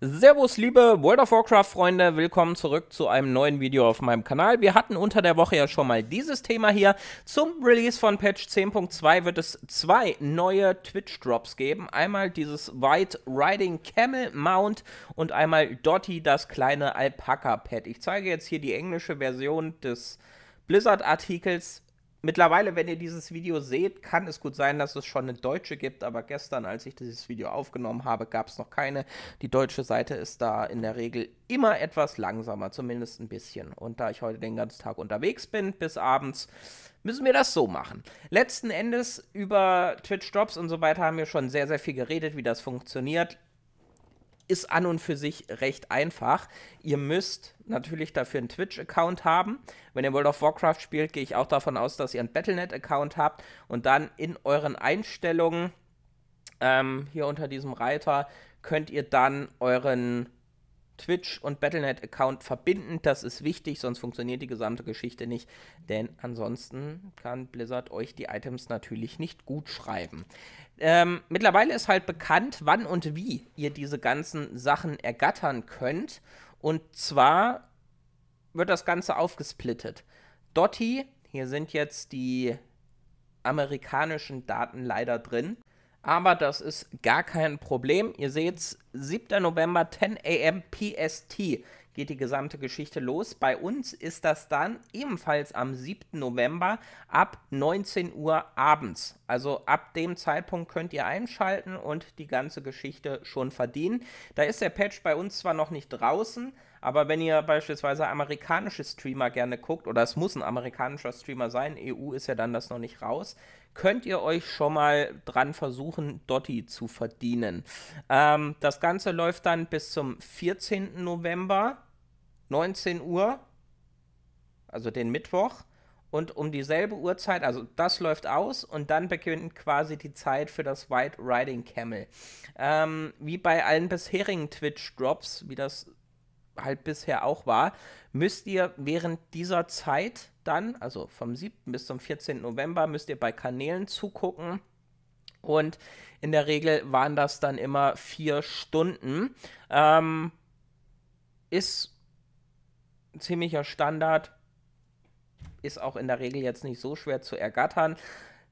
Servus liebe World of Warcraft Freunde, willkommen zurück zu einem neuen Video auf meinem Kanal. Wir hatten unter der Woche ja schon mal dieses Thema hier. Zum Release von Patch 10.2 wird es zwei neue Twitch Drops geben. Einmal dieses White Riding Camel Mount und einmal Dottie das kleine Alpaka Pad. Ich zeige jetzt hier die englische Version des Blizzard Artikels Mittlerweile, wenn ihr dieses Video seht, kann es gut sein, dass es schon eine deutsche gibt, aber gestern, als ich dieses Video aufgenommen habe, gab es noch keine. Die deutsche Seite ist da in der Regel immer etwas langsamer, zumindest ein bisschen. Und da ich heute den ganzen Tag unterwegs bin, bis abends, müssen wir das so machen. Letzten Endes über Twitch-Drops und so weiter haben wir schon sehr, sehr viel geredet, wie das funktioniert ist an und für sich recht einfach. Ihr müsst natürlich dafür einen Twitch-Account haben. Wenn ihr World of Warcraft spielt, gehe ich auch davon aus, dass ihr einen Battlenet-Account habt und dann in euren Einstellungen ähm, hier unter diesem Reiter könnt ihr dann euren Twitch und Battlenet-Account verbinden. Das ist wichtig, sonst funktioniert die gesamte Geschichte nicht. Denn ansonsten kann Blizzard euch die Items natürlich nicht gut schreiben. Ähm, mittlerweile ist halt bekannt, wann und wie ihr diese ganzen Sachen ergattern könnt. Und zwar wird das Ganze aufgesplittet. Dotti, hier sind jetzt die amerikanischen Daten leider drin aber das ist gar kein Problem. Ihr seht's, 7. November, 10 a.m. PST geht die gesamte Geschichte los. Bei uns ist das dann ebenfalls am 7. November ab 19 Uhr abends. Also ab dem Zeitpunkt könnt ihr einschalten und die ganze Geschichte schon verdienen. Da ist der Patch bei uns zwar noch nicht draußen, aber wenn ihr beispielsweise amerikanische Streamer gerne guckt, oder es muss ein amerikanischer Streamer sein, EU ist ja dann das noch nicht raus, könnt ihr euch schon mal dran versuchen, Dotti zu verdienen. Ähm, das Ganze läuft dann bis zum 14. November, 19 Uhr, also den Mittwoch. Und um dieselbe Uhrzeit, also das läuft aus und dann beginnt quasi die Zeit für das White Riding Camel. Ähm, wie bei allen bisherigen Twitch-Drops, wie das halt bisher auch war, müsst ihr während dieser Zeit dann, also vom 7. bis zum 14. November, müsst ihr bei Kanälen zugucken. Und in der Regel waren das dann immer vier Stunden. Ähm, ist ziemlicher Standard. Ist auch in der Regel jetzt nicht so schwer zu ergattern.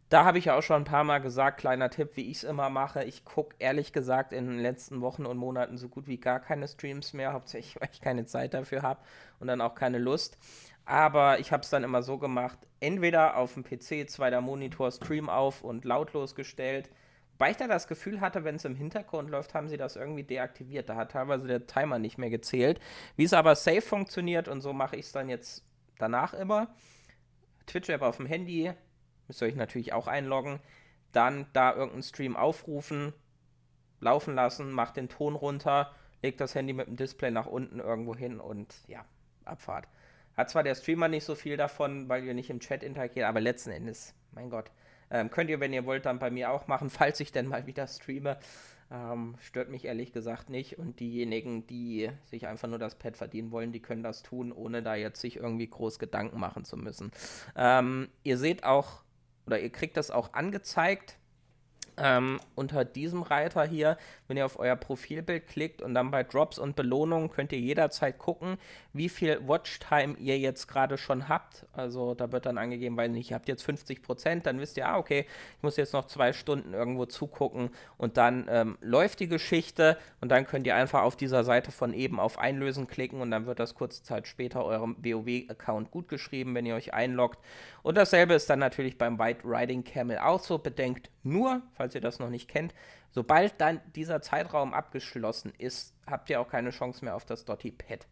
Da habe ich ja auch schon ein paar Mal gesagt, kleiner Tipp, wie ich es immer mache. Ich gucke ehrlich gesagt in den letzten Wochen und Monaten so gut wie gar keine Streams mehr, hauptsächlich weil ich keine Zeit dafür habe und dann auch keine Lust. Aber ich habe es dann immer so gemacht, entweder auf dem PC zweiter Monitor Stream auf und lautlos gestellt. Weil ich da das Gefühl hatte, wenn es im Hintergrund läuft, haben sie das irgendwie deaktiviert. Da hat teilweise der Timer nicht mehr gezählt. Wie es aber safe funktioniert und so mache ich es dann jetzt danach immer. Twitch-App auf dem Handy, müsst ihr euch natürlich auch einloggen, dann da irgendeinen Stream aufrufen, laufen lassen, macht den Ton runter, legt das Handy mit dem Display nach unten irgendwo hin und ja, Abfahrt. Hat zwar der Streamer nicht so viel davon, weil ihr nicht im Chat interagiert, aber letzten Endes, mein Gott, ähm, könnt ihr, wenn ihr wollt, dann bei mir auch machen, falls ich denn mal wieder streame. Ähm, stört mich ehrlich gesagt nicht. Und diejenigen, die sich einfach nur das Pad verdienen wollen, die können das tun, ohne da jetzt sich irgendwie groß Gedanken machen zu müssen. Ähm, ihr seht auch oder ihr kriegt das auch angezeigt, ähm, unter diesem Reiter hier, wenn ihr auf euer Profilbild klickt und dann bei Drops und Belohnungen könnt ihr jederzeit gucken, wie viel Watchtime ihr jetzt gerade schon habt. Also da wird dann angegeben, weil nicht, ihr habt jetzt 50 Prozent, dann wisst ihr, ah, okay, ich muss jetzt noch zwei Stunden irgendwo zugucken und dann ähm, läuft die Geschichte und dann könnt ihr einfach auf dieser Seite von eben auf Einlösen klicken und dann wird das kurze Zeit später eurem WoW-Account gutgeschrieben, wenn ihr euch einloggt. Und dasselbe ist dann natürlich beim White Riding Camel auch so. Bedenkt nur, falls falls ihr das noch nicht kennt. Sobald dann dieser Zeitraum abgeschlossen ist, habt ihr auch keine Chance mehr auf das Dotty Pad.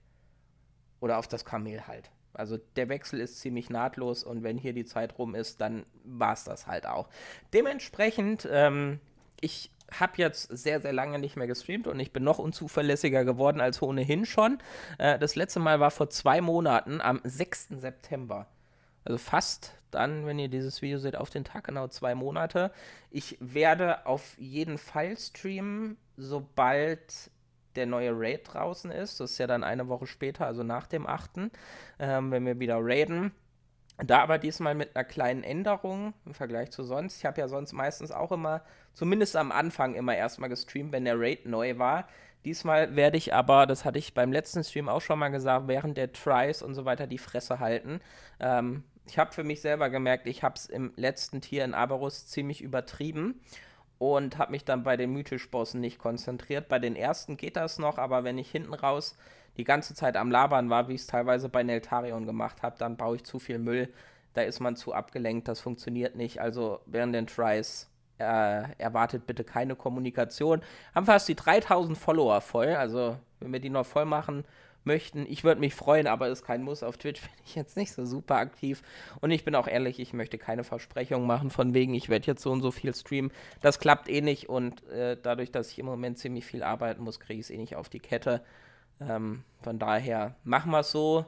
Oder auf das Kamel halt. Also der Wechsel ist ziemlich nahtlos und wenn hier die Zeit rum ist, dann war es das halt auch. Dementsprechend, ähm, ich habe jetzt sehr, sehr lange nicht mehr gestreamt und ich bin noch unzuverlässiger geworden als ohnehin schon. Äh, das letzte Mal war vor zwei Monaten, am 6. September. Also fast dann, wenn ihr dieses Video seht, auf den Tag genau zwei Monate. Ich werde auf jeden Fall streamen, sobald der neue Raid draußen ist. Das ist ja dann eine Woche später, also nach dem 8., ähm, wenn wir wieder raiden. Da aber diesmal mit einer kleinen Änderung im Vergleich zu sonst. Ich habe ja sonst meistens auch immer, zumindest am Anfang, immer erstmal gestreamt, wenn der Raid neu war. Diesmal werde ich aber, das hatte ich beim letzten Stream auch schon mal gesagt, während der Tries und so weiter die Fresse halten. Ähm, ich habe für mich selber gemerkt, ich habe es im letzten Tier in Aberus ziemlich übertrieben und habe mich dann bei den Mythischbossen nicht konzentriert. Bei den ersten geht das noch, aber wenn ich hinten raus die ganze Zeit am Labern war, wie ich es teilweise bei Neltarion gemacht habe, dann baue ich zu viel Müll. Da ist man zu abgelenkt, das funktioniert nicht. Also während den Tries äh, erwartet bitte keine Kommunikation. Haben fast die 3000 Follower voll, also wenn wir die noch voll machen, möchten. Ich würde mich freuen, aber ist kein Muss. Auf Twitch bin ich jetzt nicht so super aktiv. Und ich bin auch ehrlich, ich möchte keine Versprechungen machen, von wegen, ich werde jetzt so und so viel streamen. Das klappt eh nicht. Und äh, dadurch, dass ich im Moment ziemlich viel arbeiten muss, kriege ich es eh nicht auf die Kette. Ähm, von daher, machen wir es so.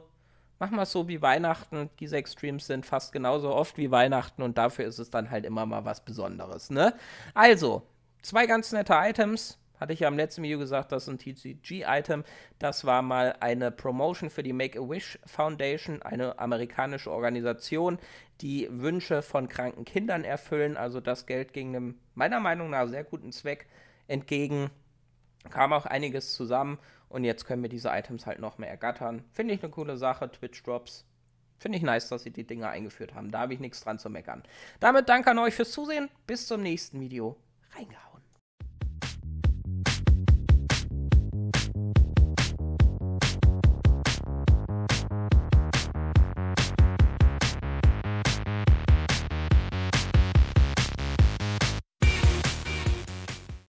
Machen wir es so wie Weihnachten. Die sechs Streams sind fast genauso oft wie Weihnachten und dafür ist es dann halt immer mal was Besonderes, ne? Also, zwei ganz nette Items hatte ich ja im letzten Video gesagt, das ist ein TCG-Item. Das war mal eine Promotion für die Make-A-Wish Foundation, eine amerikanische Organisation, die Wünsche von kranken Kindern erfüllen. Also das Geld ging einem meiner Meinung nach sehr guten Zweck entgegen. Kam auch einiges zusammen und jetzt können wir diese Items halt noch mehr ergattern. Finde ich eine coole Sache, Twitch Drops. Finde ich nice, dass sie die Dinge eingeführt haben. Da habe ich nichts dran zu meckern. Damit danke an euch fürs Zusehen. Bis zum nächsten Video. Reingehauen.